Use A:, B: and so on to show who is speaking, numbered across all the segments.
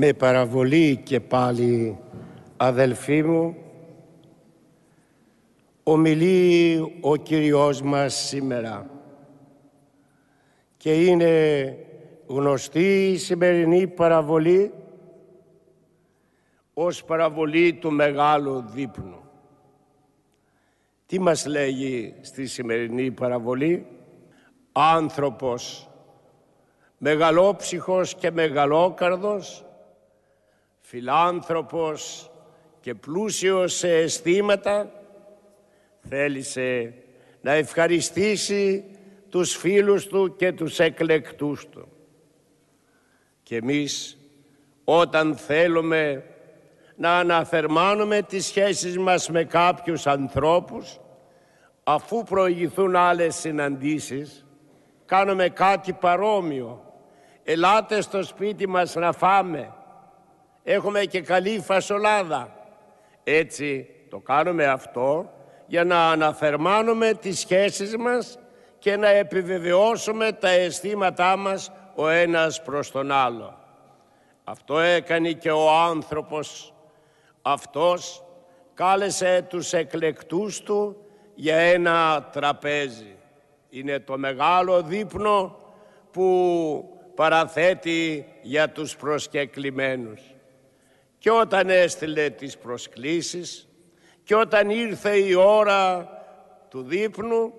A: με παραβολή και πάλι αδελφοί μου, ομιλεί ο Κυριός μας σήμερα και είναι γνωστή η σημερινή παραβολή ως παραβολή του μεγάλου δείπνου. Τι μας λέγει στη σημερινή παραβολή άνθρωπος μεγαλόψυχος και μεγαλόκαρδος φιλάνθρωπος και πλούσιος σε αισθήματα, θέλησε να ευχαριστήσει τους φίλους του και τους εκλεκτούς του. Και εμείς όταν θέλουμε να αναθερμάνουμε τις σχέσεις μας με κάποιους ανθρώπους, αφού προηγηθούν άλλες συναντήσεις, κάνουμε κάτι παρόμοιο. Ελάτε στο σπίτι μας να φάμε έχουμε και καλή φασολάδα. Έτσι το κάνουμε αυτό για να αναθερμάνουμε τις σχέσεις μας και να επιβεβαιώσουμε τα αισθήματά μας ο ένας προς τον άλλο. Αυτό έκανε και ο άνθρωπος. Αυτός κάλεσε τους εκλεκτούς του για ένα τραπέζι. Είναι το μεγάλο δείπνο που παραθέτει για τους προσκεκλημένους. Και όταν έστειλε τις προσκλήσεις και όταν ήρθε η ώρα του δείπνου,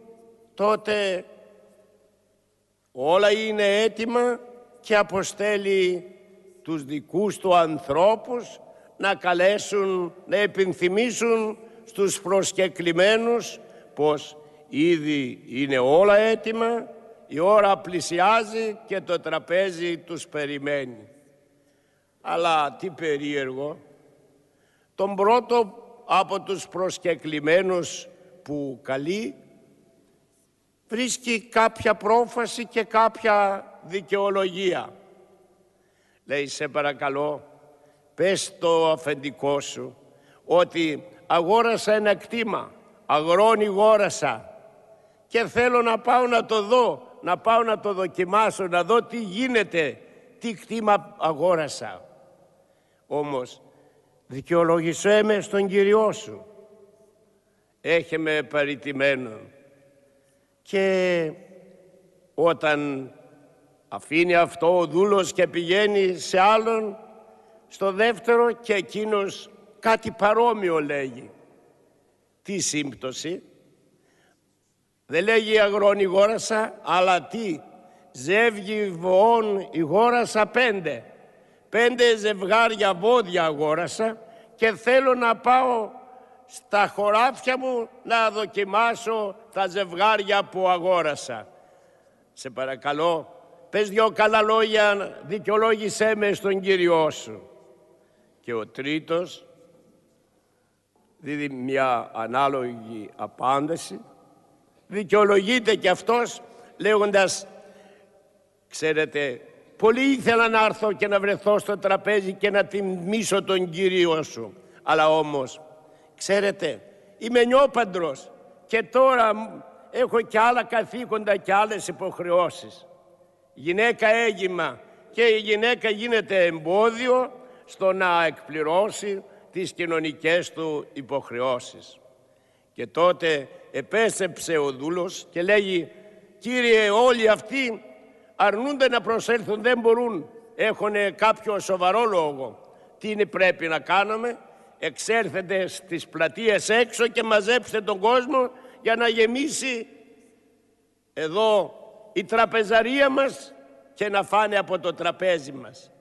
A: τότε όλα είναι έτοιμα και αποστέλει τους δικούς του ανθρώπους να καλέσουν, να επιθυμίσουν στους προσκεκλημένους πως ήδη είναι όλα έτοιμα, η ώρα πλησιάζει και το τραπέζι τους περιμένει. Αλλά τι περίεργο, τον πρώτο από τους προσκεκλημένους που καλεί βρίσκει κάποια πρόφαση και κάποια δικαιολογία. Λέει, σε παρακαλώ, πες το αφεντικό σου ότι αγόρασα ένα κτήμα, αγρόνι γόρασα και θέλω να πάω να το δω, να πάω να το δοκιμάσω, να δω τι γίνεται, τι κτήμα αγόρασα. Όμως δικαιολογησέ με στον Κύριό Σου. Έχε με παρητημένο. Και όταν αφήνει αυτό ο δούλος και πηγαίνει σε άλλον, στο δεύτερο και εκείνος κάτι παρόμοιο λέγει. Τι σύμπτωση. Δεν λέγει αγρόν η γόρασα, αλλά τι. Ζεύγει βοών η γόρασα πέντε πέντε ζευγάρια βόδια αγόρασα και θέλω να πάω στα χωράφια μου να δοκιμάσω τα ζευγάρια που αγόρασα. Σε παρακαλώ, πες δυο καλά λόγια, δικαιολόγησέ με στον Κύριό σου. Και ο τρίτος δίδει μια ανάλογη απάντηση. Δικαιολογείται και αυτός λέγοντας, ξέρετε, Πολύ ήθελα να έρθω και να βρεθώ στο τραπέζι και να τιμήσω τον Κύριό σου. Αλλά όμως, ξέρετε, είμαι νιόπαντρος και τώρα έχω και άλλα καθήκοντα και άλλες υποχρεώσεις. Γυναίκα έγιμα και η γυναίκα γίνεται εμπόδιο στο να εκπληρώσει τις κοινωνικές του υποχρεώσεις. Και τότε επέσεψε ο δούλος και λέγει «Κύριε όλοι αυτοί αρνούνται να προσέλθουν, δεν μπορούν, έχουν κάποιο σοβαρό λόγο. Τι είναι πρέπει να κάνουμε, εξέλθετε στις πλατείες έξω και μαζέψτε τον κόσμο για να γεμίσει εδώ η τραπεζαρία μας και να φάνε από το τραπέζι μας.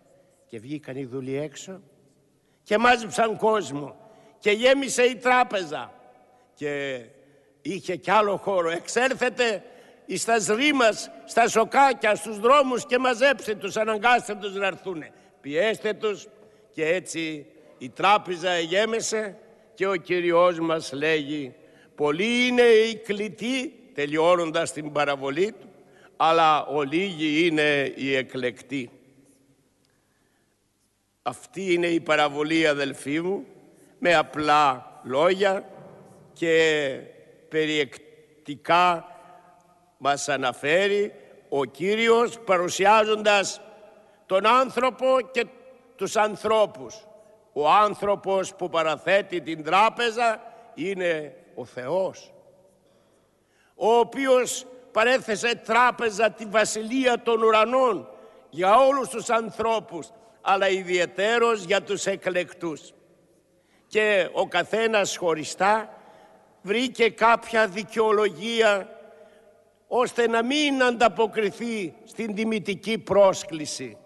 A: Και βγήκαν οι δούλοι έξω και μάζεψαν κόσμο και γέμισε η τράπεζα και είχε κι άλλο χώρο. εξέλθετε στα ρήμα, στα σοκάκια, στους δρόμους και μαζέψτε τους, αναγκάστε τους να έρθουν. Πιέστε τους, και έτσι η τράπεζα εγέμεσε και ο Κυριός μας λέγει «Πολλοί είναι οι κλητοί» τελειώνοντας την παραβολή του αλλά ο λίγοι είναι οι εκλεκτοί. Αυτή είναι η παραβολή αδελφοί μου με απλά λόγια και περιεκτικά μας αναφέρει ο Κύριος παρουσιάζοντας τον άνθρωπο και τους ανθρώπους. Ο άνθρωπος που παραθέτει την τράπεζα είναι ο Θεός, ο οποίος παρέθεσε τράπεζα τη βασιλεία των ουρανών για όλους τους ανθρώπους, αλλά ιδιαιτέρως για τους εκλεκτούς. Και ο καθένας χωριστά βρήκε κάποια δικαιολογία ώστε να μην ανταποκριθεί στην τιμητική πρόσκληση.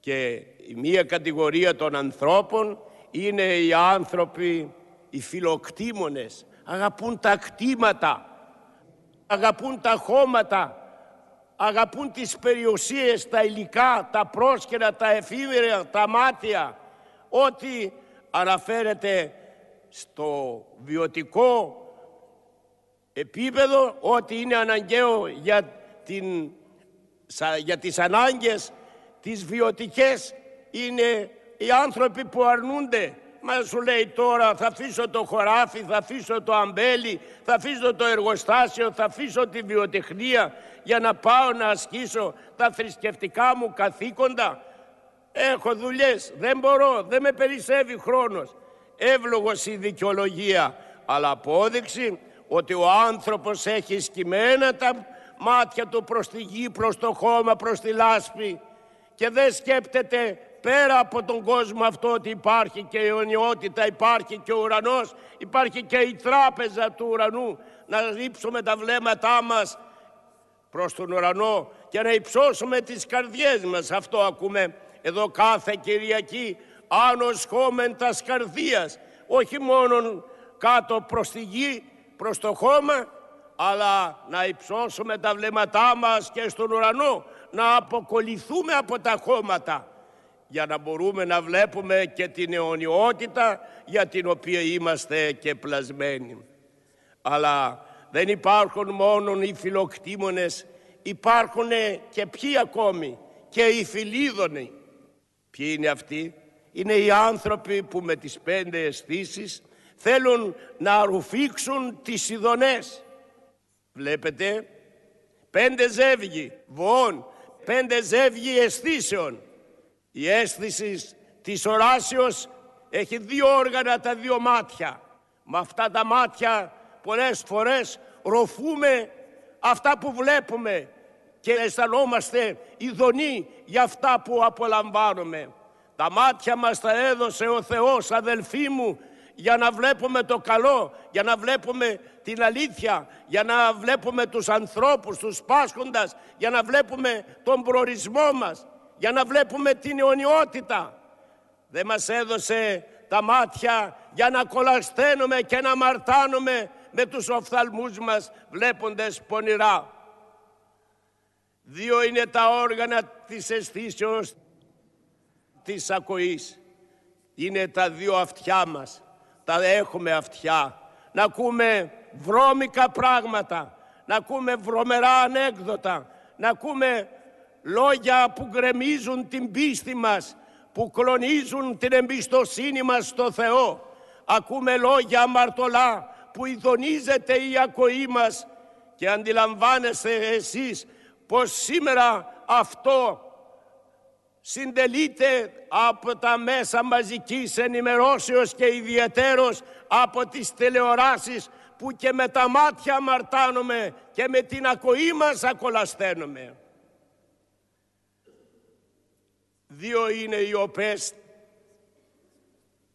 A: Και η μία κατηγορία των ανθρώπων είναι οι άνθρωποι, οι φιλοκτήμονες, αγαπούν τα κτήματα, αγαπούν τα χώματα, αγαπούν τις περιουσίες, τα υλικά, τα πρόσκαιρα, τα εφήμερα, τα μάτια, ό,τι αναφέρεται στο βιωτικό επίπεδο ό,τι είναι αναγκαίο για, την, για τις ανάγκες, τις βιωτικές είναι οι άνθρωποι που αρνούνται. Μα σου λέει τώρα θα αφήσω το χωράφι, θα αφήσω το αμπέλι, θα αφήσω το εργοστάσιο, θα αφήσω τη βιοτεχνία για να πάω να ασκήσω τα θρησκευτικά μου καθήκοντα. Έχω δουλειές, δεν μπορώ, δεν με περισσεύει χρόνος. Εύλογος η δικαιολογία, αλλά απόδειξη ότι ο άνθρωπος έχει σκημένα τα μάτια του προς τη γη, προς το χώμα, προς τη λάσπη και δεν σκέπτεται πέρα από τον κόσμο αυτό ότι υπάρχει και η αιωνιότητα, υπάρχει και ο ουρανός, υπάρχει και η τράπεζα του ουρανού, να ρίψουμε τα βλέμματά μας προς τον ουρανό και να υψώσουμε τις καρδιές μας. Αυτό ακούμε εδώ κάθε Κυριακή, άνος χώμεν τα καρδίας, όχι μόνον κάτω προς τη γη, προς το χώμα, αλλά να υψώσουμε τα βλέμματά μας και στον ουρανό, να αποκολληθούμε από τα χώματα, για να μπορούμε να βλέπουμε και την αιωνιότητα για την οποία είμαστε και πλασμένοι. Αλλά δεν υπάρχουν μόνο οι φιλοκτήμονες, υπάρχουν και ποιοι ακόμη, και οι φιλίδωνοι. Ποιοι είναι αυτοί, είναι οι άνθρωποι που με τις πέντε αισθήσεις θέλουν να ρουφήξουν τις Σιδονές. Βλέπετε, πέντε ζεύγοι βοών, πέντε ζεύγοι αισθήσεων. Η αίσθησης της οράσεως έχει δύο όργανα τα δύο μάτια. Με αυτά τα μάτια πολλές φορές ροφούμε αυτά που βλέπουμε και αισθανόμαστε ειδονοί για αυτά που απολαμβάνουμε. Τα μάτια μας τα έδωσε ο Θεός, αδελφοί μου, για να βλέπουμε το καλό, για να βλέπουμε την αλήθεια, για να βλέπουμε τους ανθρώπους, τους πάσχοντας, για να βλέπουμε τον προορισμό μας, για να βλέπουμε την αιωνιότητα. Δεν μας έδωσε τα μάτια για να κολασταίνουμε και να μαρτάνουμε με τους οφθαλμούς μας βλέποντες πονηρά. Δύο είναι τα όργανα της αισθήσεως της ακοής. Είναι τα δύο αυτιά μας τα έχουμε αυτιά. Να ακούμε βρώμικα πράγματα, να ακούμε βρωμερά ανέκδοτα, να ακούμε λόγια που γκρεμίζουν την πίστη μας, που κλονίζουν την εμπιστοσύνη μας στο Θεό. Ακούμε λόγια αμαρτωλά που ειδονίζεται η ακοή μας και αντιλαμβάνεστε εσείς πως σήμερα αυτό συντελείται από τα μέσα μαζικής ενημερώσεως και ιδιαίτερος από τις τηλεοράσεις που και με τα μάτια μαρτάνουμε και με την ακοή μας ακολασθαίνουμε. Δύο είναι οι οπές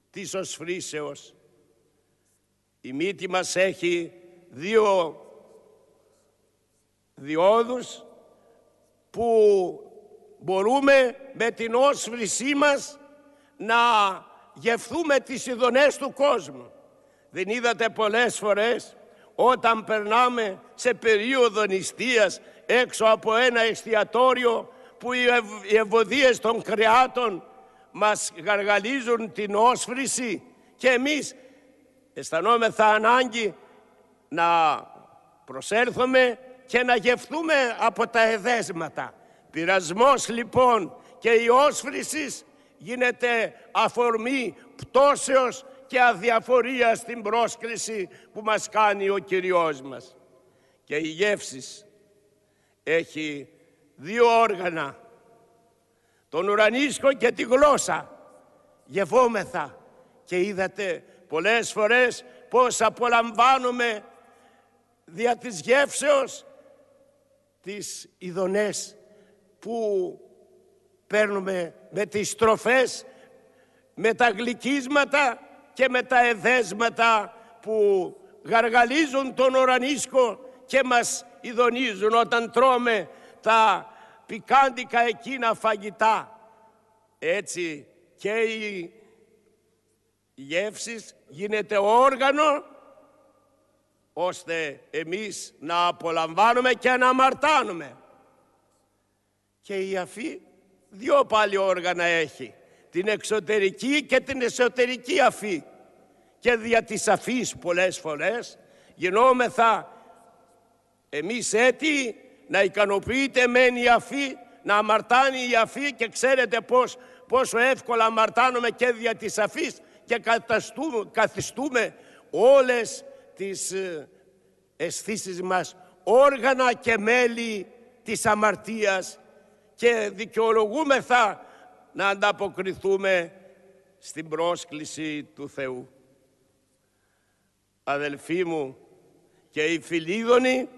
A: της οσφρήσεως. Η μύτη μας έχει δύο διόδους που μπορούμε με την όσφρησή μας να γευθούμε τις ειδονές του κόσμου. Δεν είδατε πολλές φορές όταν περνάμε σε περίοδο νηστείας έξω από ένα εστιατόριο που οι ευωδίες των κρεάτων μας γαργαλίζουν την όσφρηση και εμείς αισθανόμεθα ανάγκη να προσέλθουμε και να γευθούμε από τα εδέσματα. Πειρασμός λοιπόν και η όσφρησης γίνεται αφορμή πτώσεως και αδιαφορία στην πρόσκληση που μας κάνει ο Κυριός μας. Και η γεύσης έχει δύο όργανα, τον ουρανίσκο και τη γλώσσα. Γευόμεθα και είδατε πολλές φορές πώς απολαμβάνουμε δια της γεύσεως τις ειδονές που παίρνουμε με τις στροφές, με τα γλυκίσματα και με τα εδέσματα που γαργαλίζουν τον ορανίσκο και μας ειδονίζουν όταν τρώμε τα πικάντικα εκείνα φαγητά. Έτσι και η γεύση γίνεται όργανο ώστε εμείς να απολαμβάνουμε και να αμαρτάνουμε. Και η αφή δύο πάλι όργανα έχει. Την εξωτερική και την εσωτερική αφή. Και δια της αφής πολλές φορές γινόμεθα εμείς έτοι να ικανοποιείται μεν η αφή, να αμαρτάνει η αφή και ξέρετε πώς, πόσο εύκολα αμαρτάνουμε και δια της αφής και καθιστούμε όλες τις ε, αισθήσεις μας όργανα και μέλη της αμαρτίας και δικαιολογούμεθα να ανταποκριθούμε στην πρόσκληση του Θεού. Αδελφοί μου και οι φιλίδωνοι,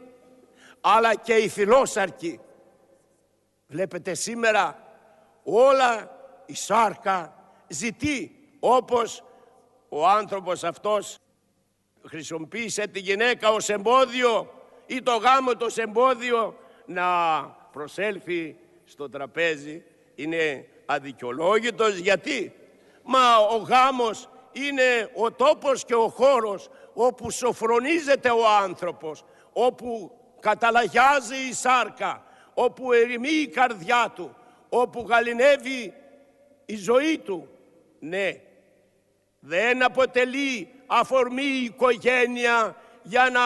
A: αλλά και οι φιλόσαρκοι. Βλέπετε σήμερα όλα η σάρκα ζητεί όπως ο άνθρωπος αυτός χρησιμοποίησε τη γυναίκα ως εμπόδιο ή το γάμο το εμπόδιο να προσέλθει στο τραπέζι είναι αδικαιολόγητος γιατί μα ο γάμος είναι ο τόπος και ο χώρος όπου σοφρονίζεται ο άνθρωπος όπου καταλαγιάζει η σάρκα όπου ερημεί η καρδιά του όπου γαλινεύει η ζωή του ναι δεν αποτελεί αφορμή η οικογένεια για να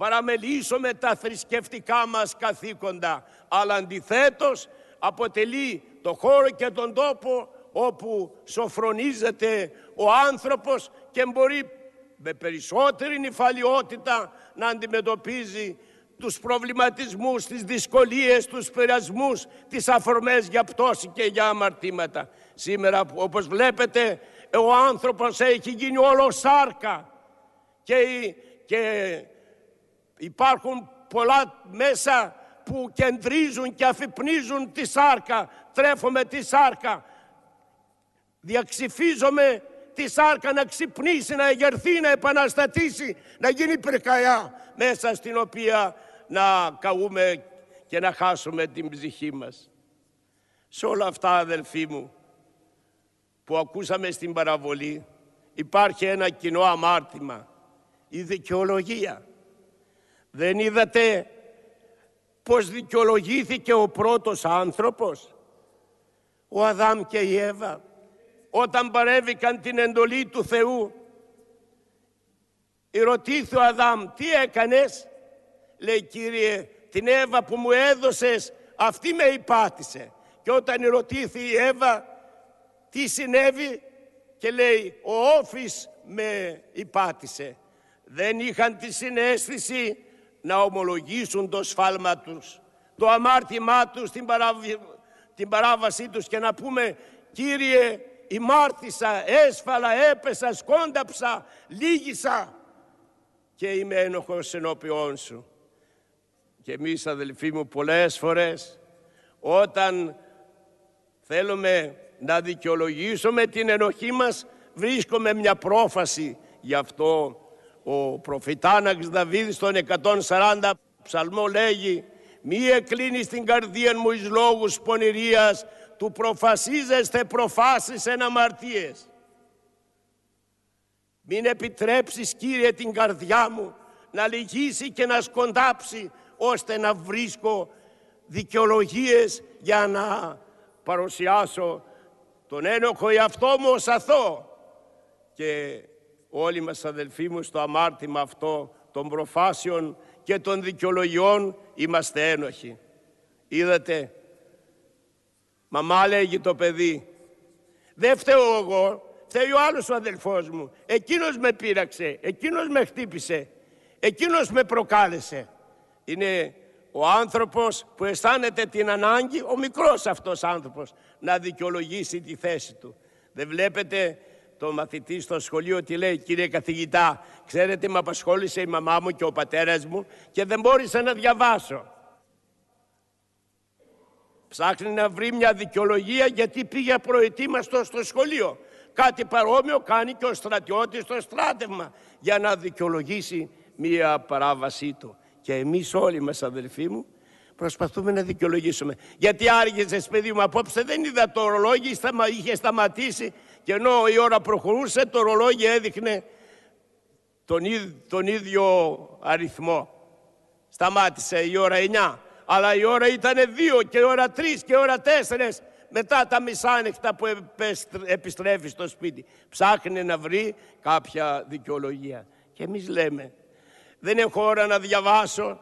A: παραμελήσουμε τα θρησκευτικά μας καθήκοντα, αλλά αντιθέτως αποτελεί το χώρο και τον τόπο όπου σοφρονίζεται ο άνθρωπος και μπορεί με περισσότερη νυφαλιότητα να αντιμετωπίζει τους προβληματισμούς, τις δυσκολίες, τους πειρασμούς, τις αφορμές για πτώση και για αμαρτήματα. Σήμερα, όπως βλέπετε, ο άνθρωπος έχει γίνει όλο σάρκα και, και Υπάρχουν πολλά μέσα που κεντρίζουν και αφυπνίζουν τη σάρκα. Τρέφουμε τη σάρκα. Διαξυφίζομαι τη σάρκα να ξυπνήσει, να εγερθεί, να επαναστατήσει, να γίνει πυρκαγιά μέσα στην οποία να καούμε και να χάσουμε την ψυχή μας. Σε όλα αυτά αδελφοί μου που ακούσαμε στην παραβολή υπάρχει ένα κοινό αμάρτημα, η δικαιολογία. Δεν είδατε πως δικαιολογήθηκε ο πρώτος άνθρωπος, ο Αδάμ και η Εύα, όταν παρέβηκαν την εντολή του Θεού. Ρωτήθη ο Αδάμ, τι έκανες, λέει Κύριε, την Εύα που μου έδωσες, αυτή με υπάτησε. Και όταν ρωτήθη η Εύα, τι συνέβη και λέει, ο Όφης με υπάτησε. Δεν είχαν τη συνέστηση να ομολογήσουν το σφάλμα τους, το αμάρτημά τους, την, την παράβασή τους και να πούμε «Κύριε, ημάρτησα, έσφαλα, έπεσα, σκόνταψα, λίγησα και είμαι ένοχος ενώπιόν σου». Και εμείς αδελφοί μου πολλές φορές όταν θέλουμε να δικαιολογήσουμε την ενοχή μας βρίσκουμε μια πρόφαση γι' αυτό ο προφητάναξ Δαβίδ στον 140 ψαλμό λέγει «Μη εκλίνεις την καρδία μου εις λόγους πονηρίας, του προφασίζεστε προφάσεις εν αμαρτίες». Μην επιτρέψεις Κύριε την καρδιά μου να λυγίσει και να σκοντάψει ώστε να βρίσκω δικαιολογίες για να παρουσιάσω τον ένοχο εαυτό μου ως αθώ και όλοι μας αδελφοί μου στο αμάρτημα αυτό των προφάσεων και των δικαιολογιών είμαστε ένοχοι. Είδατε, μαμά λέγει το παιδί, δεν φταίω εγώ, φταίει ο άλλος ο αδελφός μου. Εκείνος με πείραξε, εκείνος με χτύπησε, εκείνος με προκάλεσε. Είναι ο άνθρωπος που αισθάνεται την ανάγκη, ο μικρός αυτός άνθρωπος, να δικαιολογήσει τη θέση του. Δεν βλέπετε το μαθητή στο σχολείο τι λέει «Κύριε καθηγητά, ξέρετε με απασχόλησε η μαμά μου και ο πατέρας μου και δεν μπόρεσα να διαβάσω». Ψάχνει να βρει μια δικαιολογία γιατί πήγε προετοίμαστο στο σχολείο. Κάτι παρόμοιο κάνει και ο στρατιώτης στο στράτευμα για να δικαιολογήσει μια παράβασή του. Και εμείς όλοι μας αδελφοί μου Προσπαθούμε να δικαιολογήσουμε. Γιατί άργησες, παιδί μου, απόψε δεν είδα το ρολόγι, είχε σταματήσει και ενώ η ώρα προχωρούσε, το ρολόγι έδειχνε τον, τον ίδιο αριθμό. Σταμάτησε η ώρα 9, αλλά η ώρα ήταν 2 και η ώρα 3 και η ώρα 4. Μετά τα μισάνυχτα που επιστρέφει στο σπίτι. Ψάχνει να βρει κάποια δικαιολογία. Και εμείς λέμε, δεν έχω ώρα να διαβάσω,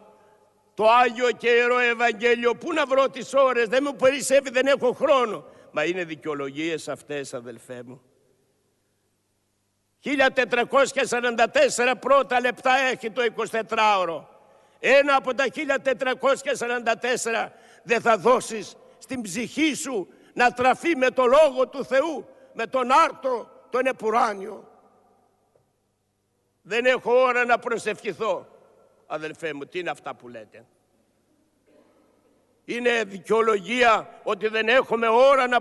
A: το Άγιο και Ιερό Ευαγγέλιο, πού να βρω τις ώρες, δεν μου περισσεύει, δεν έχω χρόνο. Μα είναι δικαιολογίες αυτές αδελφέ μου. 1444 πρώτα λεπτά έχει το 24ωρο. Ένα από τα 1444 δεν θα δώσεις στην ψυχή σου να τραφεί με το Λόγο του Θεού, με τον άρτο, τον επουράνιο. Δεν έχω ώρα να προσευχηθώ αδελφέ μου, τι είναι αυτά που λέτε. Είναι δικαιολογία ότι δεν έχουμε ώρα να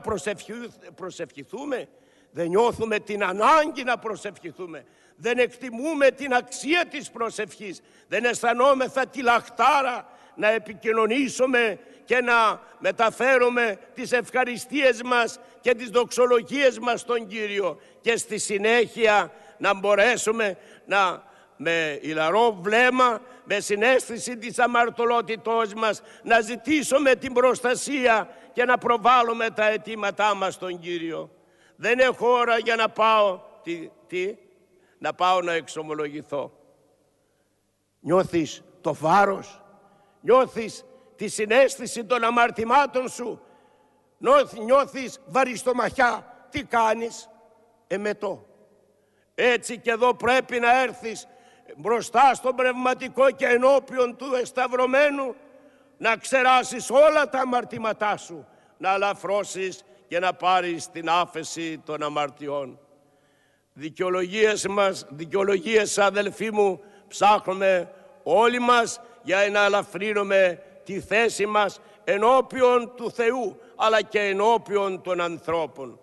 A: προσευχηθούμε. Δεν νιώθουμε την ανάγκη να προσευχηθούμε. Δεν εκτιμούμε την αξία της προσευχής. Δεν αισθανόμεθα τη λαχτάρα να επικοινωνήσουμε και να μεταφέρουμε τις ευχαριστίες μας και τις δοξολογίες μας στον Κύριο και στη συνέχεια να μπορέσουμε να με ναι, ηλαρό βλέμμα, με συνέστηση της αμαρτωλότητός μας, να ζητήσουμε την προστασία και να προβάλλουμε τα αιτήματά μας στον Κύριο. Δεν έχω ώρα για να πάω, τι, να πάω να εξομολογηθώ. Νιώθεις το φάρος, νιώθεις τη συνέστηση των αμαρτημάτων σου, νιώθεις βαριστομαχιά, τι κάνεις, εμετώ. Έτσι και εδώ πρέπει να έρθεις μπροστά στον πνευματικό και ενώπιον του εσταυρωμένου να ξεράσεις όλα τα αμαρτήματά σου, να αλαφρώσεις και να πάρεις την άφεση των αμαρτιών. Δικαιολογίες μας, δικαιολογίες αδελφοί μου, ψάχνουμε όλοι μας για να αλαφρύνουμε τη θέση μας ενώπιον του Θεού, αλλά και ενώπιον των ανθρώπων.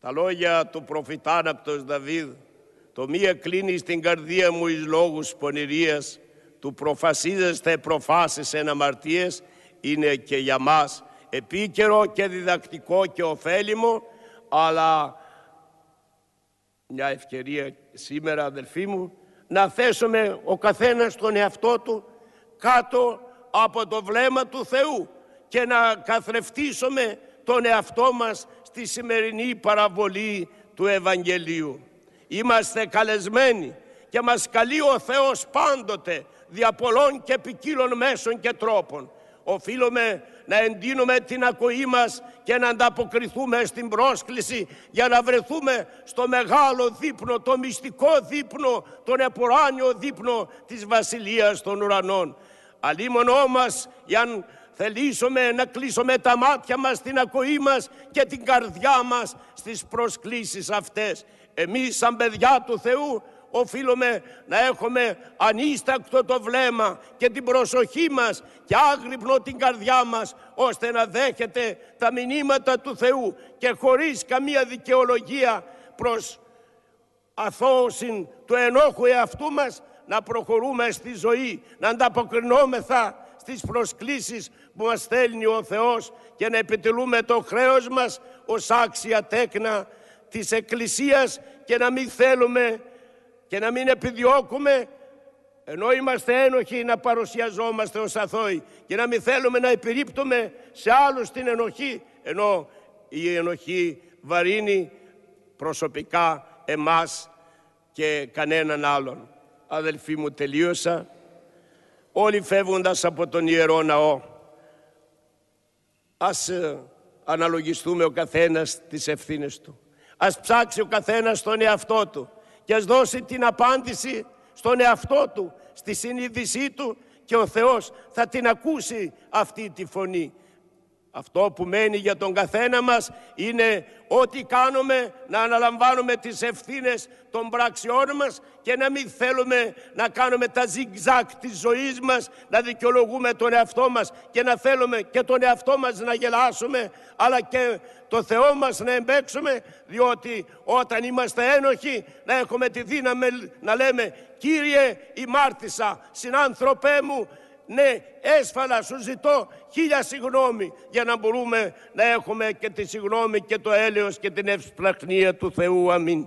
A: Τα λόγια του προφητάναπτος Δαβίδ το μία κλείνει στην καρδία μου εις λόγους πονηρίας, του προφασίζεστε προφάσεις εν αμαρτίες, είναι και για μας επίκαιρο και διδακτικό και ωφέλιμο, αλλά μια ευκαιρία σήμερα αδελφοί μου, να θέσουμε ο καθένας τον εαυτό του κάτω από το βλέμμα του Θεού και να καθρεφτήσουμε τον εαυτό μας στη σημερινή παραβολή του Ευαγγελίου. Είμαστε καλεσμένοι και μας καλεί ο Θεός πάντοτε δια πολλών και ποικίλων μέσων και τρόπων. Οφείλουμε να εντείνουμε την ακοή μας και να ανταποκριθούμε στην πρόσκληση για να βρεθούμε στο μεγάλο δείπνο, το μυστικό δείπνο, τον επουράνιο δείπνο της Βασιλείας των Ουρανών. Αλλήμον μας, για να θελήσουμε να κλείσουμε τα μάτια μας, την ακοή μας και την καρδιά μας στις προσκλήσεις αυτές εμείς σαν παιδιά του Θεού οφείλουμε να έχουμε ανίστακτο το βλέμμα και την προσοχή μας και άγρυπνο την καρδιά μας ώστε να δέχεται τα μηνύματα του Θεού και χωρίς καμία δικαιολογία προς αθώωσιν του ενόχου εαυτού μας να προχωρούμε στη ζωή, να ανταποκρινόμεθα στις προσκλήσεις που μας στέλνει ο Θεός και να επιτελούμε το χρέος μας ως άξια τέκνα της Εκκλησίας και να μην θέλουμε και να μην επιδιώκουμε ενώ είμαστε ένοχοι να παρουσιαζόμαστε ως αθώοι και να μην θέλουμε να επιρρύπτουμε σε άλλους την ενοχή ενώ η ενοχή βαρύνει προσωπικά εμάς και κανέναν άλλον. Αδελφοί μου τελείωσα. Όλοι φεύγοντας από τον Ιερό Ναό ας ε, αναλογιστούμε ο καθένας τις ευθύνες του. Ας ψάξει ο καθένας τον εαυτό του και ας δώσει την απάντηση στον εαυτό του, στη συνείδησή του και ο Θεός θα την ακούσει αυτή τη φωνή. Αυτό που μένει για τον καθένα μας είναι ό,τι κάνουμε να αναλαμβάνουμε τις ευθύνες των πράξεών μας και να μην θέλουμε να κάνουμε τα ζιγζάκ της ζωής μας, να δικαιολογούμε τον εαυτό μας και να θέλουμε και τον εαυτό μας να γελάσουμε, αλλά και το Θεό μας να εμπέξουμε, διότι όταν είμαστε ένοχοι να έχουμε τη δύναμη να λέμε «Κύριε, ημάρτησα, συνάνθρωπέ μου, ναι, έσφαλα σου ζητώ χίλια συγγνώμη για να μπορούμε να έχουμε και τη συγγνώμη και το έλεος και την ευσπλαχνία του Θεού. Αμήν.